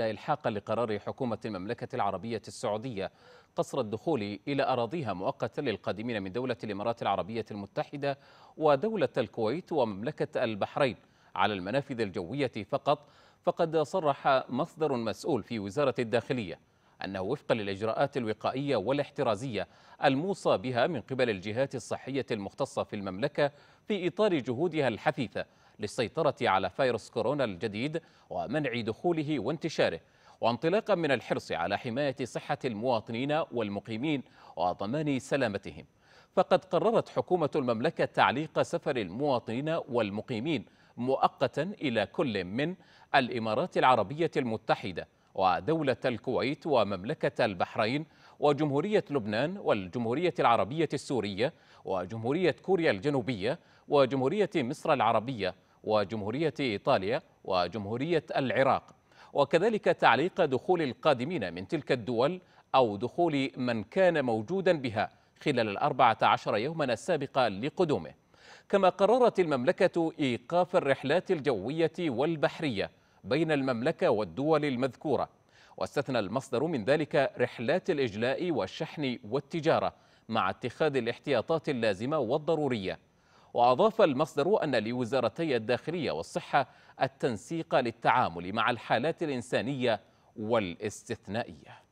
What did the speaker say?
إلحاقا لقرار حكومة المملكة العربية السعودية قصر الدخول إلى أراضيها مؤقتا للقادمين من دولة الإمارات العربية المتحدة ودولة الكويت ومملكة البحرين على المنافذ الجوية فقط فقد صرح مصدر مسؤول في وزارة الداخلية أنه وفقا للإجراءات الوقائية والاحترازية الموصى بها من قبل الجهات الصحية المختصة في المملكة في إطار جهودها الحثيثة للسيطرة على فيروس كورونا الجديد ومنع دخوله وانتشاره وانطلاقا من الحرص على حماية صحة المواطنين والمقيمين وضمان سلامتهم فقد قررت حكومة المملكة تعليق سفر المواطنين والمقيمين مؤقتا إلى كل من الإمارات العربية المتحدة ودولة الكويت ومملكة البحرين وجمهورية لبنان والجمهورية العربية السورية وجمهورية كوريا الجنوبية وجمهورية مصر العربية وجمهورية إيطاليا وجمهورية العراق وكذلك تعليق دخول القادمين من تلك الدول أو دخول من كان موجودا بها خلال الأربعة عشر يوما السابقة لقدومه كما قررت المملكة إيقاف الرحلات الجوية والبحرية بين المملكة والدول المذكورة واستثنى المصدر من ذلك رحلات الإجلاء والشحن والتجارة مع اتخاذ الاحتياطات اللازمة والضرورية وأضاف المصدر أن لوزارتي الداخلية والصحة التنسيق للتعامل مع الحالات الإنسانية والاستثنائية